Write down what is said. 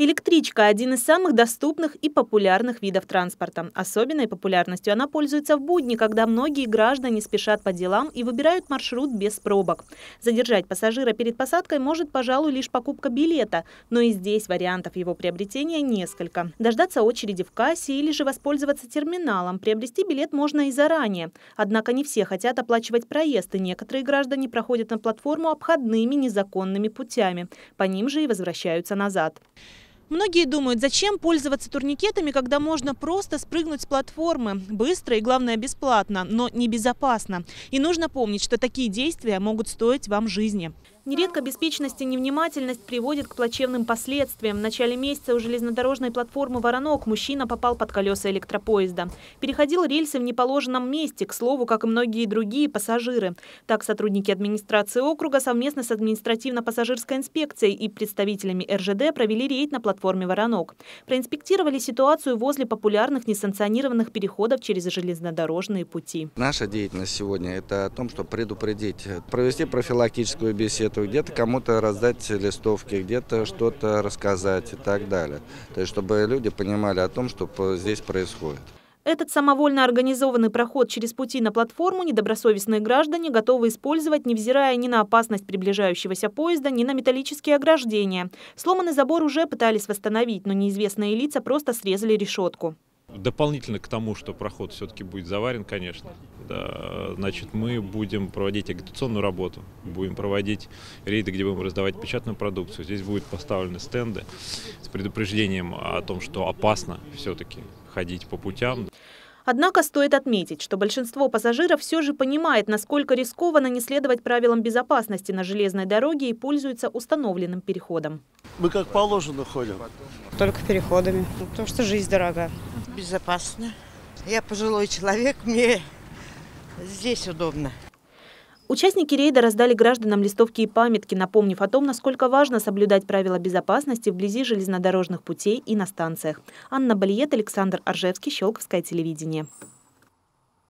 Электричка – один из самых доступных и популярных видов транспорта. Особенной популярностью она пользуется в будни, когда многие граждане спешат по делам и выбирают маршрут без пробок. Задержать пассажира перед посадкой может, пожалуй, лишь покупка билета, но и здесь вариантов его приобретения несколько. Дождаться очереди в кассе или же воспользоваться терминалом. Приобрести билет можно и заранее. Однако не все хотят оплачивать проезд, и некоторые граждане проходят на платформу обходными незаконными путями. По ним же и возвращаются назад. Многие думают, зачем пользоваться турникетами, когда можно просто спрыгнуть с платформы. Быстро и, главное, бесплатно, но небезопасно. И нужно помнить, что такие действия могут стоить вам жизни. Нередко беспечность и невнимательность приводит к плачевным последствиям. В начале месяца у железнодорожной платформы «Воронок» мужчина попал под колеса электропоезда. Переходил рельсы в неположенном месте, к слову, как и многие другие пассажиры. Так, сотрудники администрации округа совместно с административно-пассажирской инспекцией и представителями РЖД провели рейд на платформе «Воронок». Проинспектировали ситуацию возле популярных несанкционированных переходов через железнодорожные пути. Наша деятельность сегодня – это о том, чтобы предупредить, провести профилактическую беседу, что где-то кому-то раздать листовки, где-то что-то рассказать и так далее. То есть, чтобы люди понимали о том, что здесь происходит. Этот самовольно организованный проход через пути на платформу недобросовестные граждане готовы использовать, невзирая ни на опасность приближающегося поезда, ни на металлические ограждения. Сломанный забор уже пытались восстановить, но неизвестные лица просто срезали решетку. Дополнительно к тому, что проход все-таки будет заварен, конечно, да, значит, мы будем проводить агитационную работу, будем проводить рейды, где будем раздавать печатную продукцию. Здесь будут поставлены стенды с предупреждением о том, что опасно все-таки ходить по путям. Однако стоит отметить, что большинство пассажиров все же понимает, насколько рискованно не следовать правилам безопасности на железной дороге и пользуется установленным переходом. Мы как положено ходим. Только переходами, потому что жизнь дорога. Безопасно. Я пожилой человек, мне Здесь удобно. Участники рейда раздали гражданам листовки и памятки, напомнив о том, насколько важно соблюдать правила безопасности вблизи железнодорожных путей и на станциях. Анна Балиет, Александр Аржевский, Щелковское телевидение.